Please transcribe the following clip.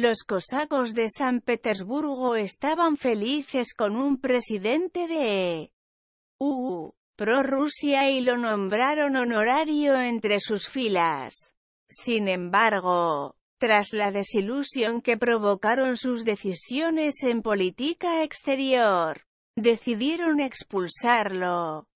Los cosacos de San Petersburgo estaban felices con un presidente de U. Rusia y lo nombraron honorario entre sus filas. Sin embargo, tras la desilusión que provocaron sus decisiones en política exterior, decidieron expulsarlo.